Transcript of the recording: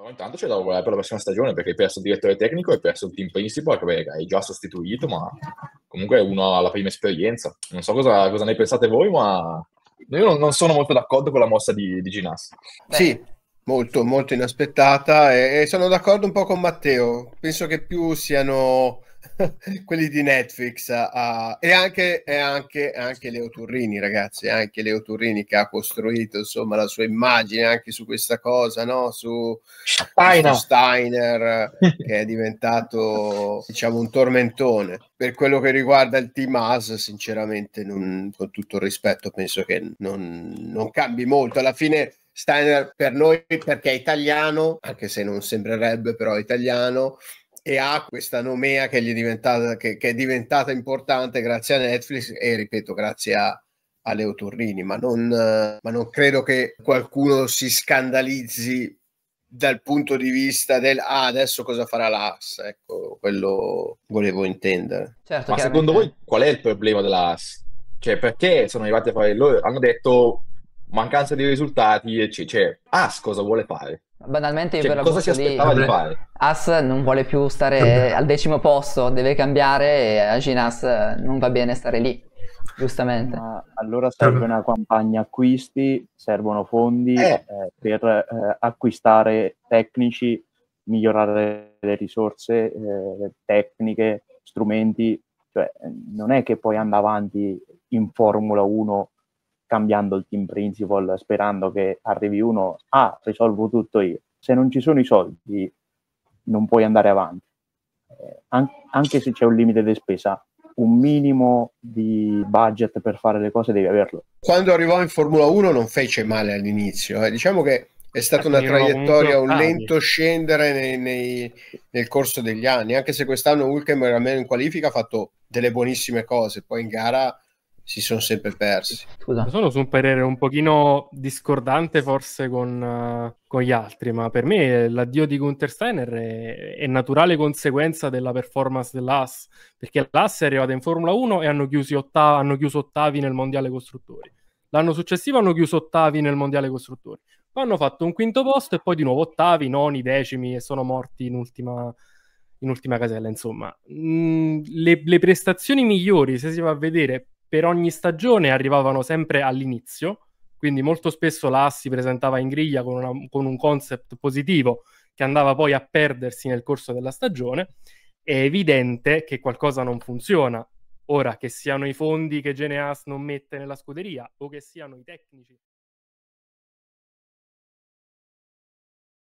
Però intanto c'è da lavorare per la prossima stagione perché hai perso il direttore tecnico, hai perso il team principal che beh, hai già sostituito, ma comunque uno ha la prima esperienza. Non so cosa, cosa ne pensate voi, ma io non, non, sono molto d'accordo con la mossa di, di Ginas. Sì, molto, molto inaspettata e, e sono d'accordo un po' con Matteo. Penso che più siano quelli di Netflix uh, e anche, e anche, anche Leo Turrini ragazzi eh, anche Leo Turrini che ha costruito insomma la sua immagine anche su questa cosa no? su Steiner, su Steiner eh, che è diventato diciamo un tormentone per quello che riguarda il team AS sinceramente non, con tutto il rispetto penso che non, non cambi molto alla fine Steiner per noi perché è italiano anche se non sembrerebbe però italiano e ha questa nomea che, gli è, diventata, che, che è diventata importante grazie a Netflix e ripeto grazie a, a Leo Torrini, ma non, ma non credo che qualcuno si scandalizzi dal punto di vista del ah, adesso cosa farà l'AS, ecco, quello volevo intendere. Certo, ma secondo voi qual è il problema dell'AS? Cioè, perché sono arrivati a fare loro? Hanno detto mancanza di risultati, e cioè, AS cosa vuole fare? Banalmente io cioè, per cosa si aspettava di, fare? As non vuole più stare al decimo posto, deve cambiare e a Ginas non va bene stare lì, giustamente. Ma allora serve una campagna acquisti, servono fondi eh. Eh, per eh, acquistare tecnici, migliorare le risorse eh, tecniche, strumenti, cioè non è che puoi andare avanti in Formula 1 cambiando il team principal sperando che arrivi uno, ah, risolvo tutto io. Se non ci sono i soldi non puoi andare avanti. Eh, an- anche se c'è un limite di spesa, un minimo di budget per fare le cose devi averlo. Quando arrivò in Formula 1 non fece male all'inizio, eh. diciamo che è stata una traiettoria, un lento scendere nei, nei, nel corso degli anni, anche se quest'anno Hulkenberg almeno in qualifica ha fatto delle buonissime cose, poi in gara si sono sempre persi. Scusa. Sono su un parere un pochino discordante forse con, uh, con gli altri, ma per me l'addio di Gunther Steiner è, è naturale conseguenza della performance dell'AS, perché l'AS è arrivata in Formula 1 e hanno, otta- hanno chiuso ottavi nel Mondiale Costruttori. L'anno successivo hanno chiuso ottavi nel Mondiale Costruttori. Poi hanno fatto un quinto posto e poi di nuovo ottavi, noni, decimi e sono morti in ultima, in ultima casella. Insomma, mm, le, le, prestazioni migliori, se si va a vedere per ogni stagione arrivavano sempre all'inizio, quindi molto spesso la si presentava in griglia con, una, con, un concept positivo che andava poi a perdersi nel corso della stagione, è evidente che qualcosa non funziona. Ora, che siano i fondi che Geneas non mette nella scuderia o che siano i tecnici